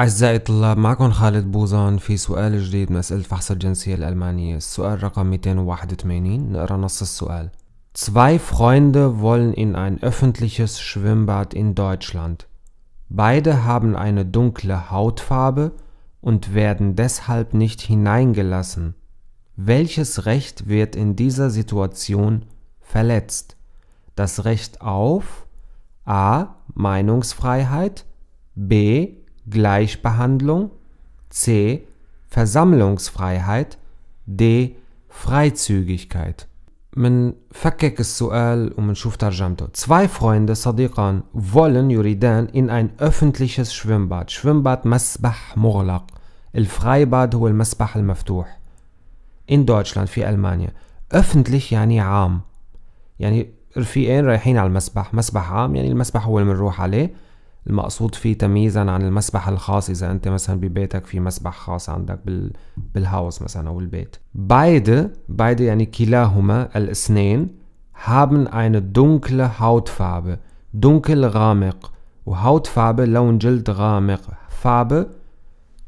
أعزائي الطلاب معكم خالد بوزان في سؤال جديد من فحص الجنسية الألمانية السؤال رقم 281 نقرأ نص السؤال Zwei Freunde wollen in ein öffentliches Schwimmbad in Deutschland. Beide haben eine dunkle Hautfarbe und werden deshalb nicht hineingelassen. Welches Recht wird in dieser Situation verletzt? Das Recht auf A. Meinungsfreiheit B. Gleichbehandlung, C. Versammlungsfreiheit, D. Freizügigkeit. من فكك السؤال ومن شوف ترجمته zwei Freunde صديقان wollen يريدان in ein öffentliches Schwimmbad Schwimmbad مسبح مغلق الفرايباد هو المسبح المفتوح in Deutschland في ألمانيا öffentlich يعني عام يعني رفيقين رايحين على المسبح مسبح عام يعني المسبح هو اللي بنروح عليه المقصود فيه تمييزا عن المسبح الخاص اذا انت مثلا ببيتك في مسبح خاص عندك بال... بالهاوس مثلا او البيت بايد بايد يعني كلاهما الاثنين haben eine dunkle Hautfarbe dunkel غامق فاب لون جلد غامق فاب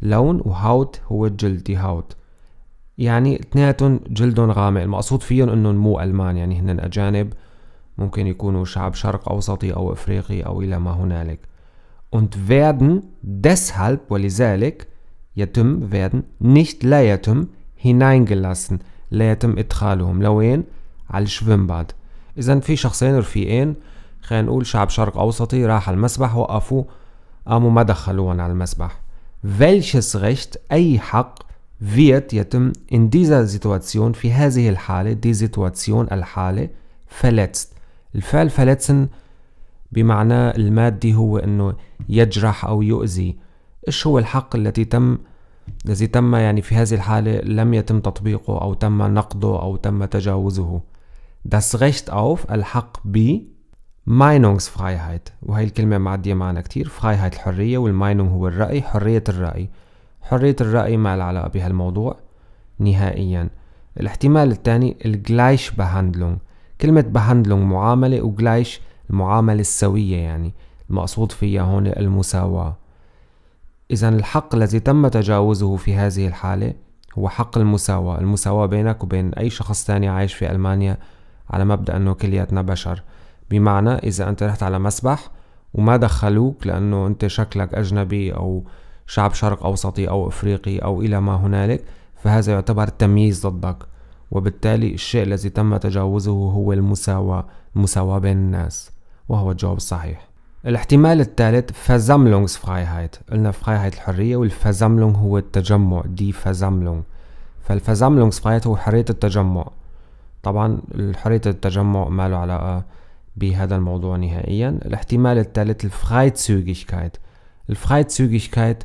لون وهاوت هو جلدي هاوت يعني اثنيناتهم جلدهم غامق المقصود فيهم انهم مو المان يعني هن اجانب ممكن يكونوا شعب شرق اوسطي او افريقي او الى ما هنالك und werden deshalb, ولذلك, yatim werden, nicht la yatim, hineingelassen. لا يتم إدخالهم لوين؟ على الشبنباد إذا في شخصين رفيقين خلينا نقول شعب شرق أوسطي راح على المسبح وقفوا قاموا ما دخلوهم على المسبح welches Recht, أي حق wird يتم in dieser Situation في هذه الحالة die Situation الحالة verletzt الفعل verletzen بمعنى المادي هو أنه يجرح أو يؤذي إيش هو الحق الذي تم الذي تم يعني في هذه الحالة لم يتم تطبيقه أو تم نقضه أو تم تجاوزه Das Recht auf الحق ب Meinungsfreiheit وهي الكلمة معدية معنا كتير Freiheit الحرية والماينونج هو الرأي حرية الرأي حرية الرأي ما العلاقة بهالموضوع نهائيا الاحتمال الثاني الجلايش Behandlung كلمة Behandlung معاملة وجلايش المعاملة السوية يعني المقصود فيها هون المساواة إذا الحق الذي تم تجاوزه في هذه الحالة هو حق المساواة المساواة بينك وبين أي شخص تاني عايش في ألمانيا على مبدأ أنه كلياتنا بشر بمعنى إذا أنت رحت على مسبح وما دخلوك لأنه أنت شكلك أجنبي أو شعب شرق أوسطي أو إفريقي أو إلى ما هنالك فهذا يعتبر تمييز ضدك وبالتالي الشيء الذي تم تجاوزه هو المساواة المساواة بين الناس وهو الجواب الصحيح الاحتمال الثالث فرايهايت قلنا فرايهايت الحرية والفزاملونغ هو التجمع دي فزاملونغ فرايهايت هو حرية التجمع طبعا حرية التجمع ما له علاقة بهذا الموضوع نهائيا الاحتمال الثالث الفرايتزügigkeit الفرايتزügigkeit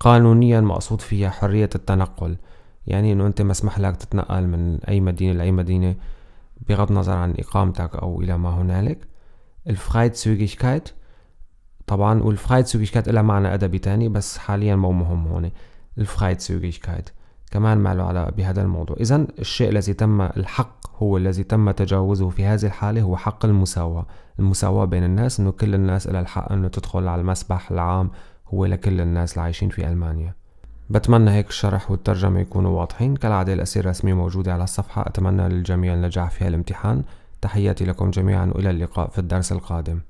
قانونيا مقصود فيها حرية التنقل يعني انه انت مسمح لك تتنقل من اي مدينة لاي مدينة بغض النظر عن اقامتك او الى ما هنالك الفريزügigkeit طبعا والفريزügigkeit لها معنى أدبي تاني بس حاليا مو مهم هون الفريزügigkeit كمان ما له علاقة بهذا الموضوع إذا الشيء الذي تم الحق هو الذي تم تجاوزه في هذه الحالة هو حق المساواة المساواة بين الناس إنه كل الناس لها الحق إنه تدخل على المسبح العام هو لكل الناس اللي عايشين في ألمانيا بتمنى هيك الشرح والترجمة يكونوا واضحين كالعادة الأسئلة الرسمية موجودة على الصفحة أتمنى للجميع النجاح في هالامتحان تحياتي لكم جميعا والى اللقاء في الدرس القادم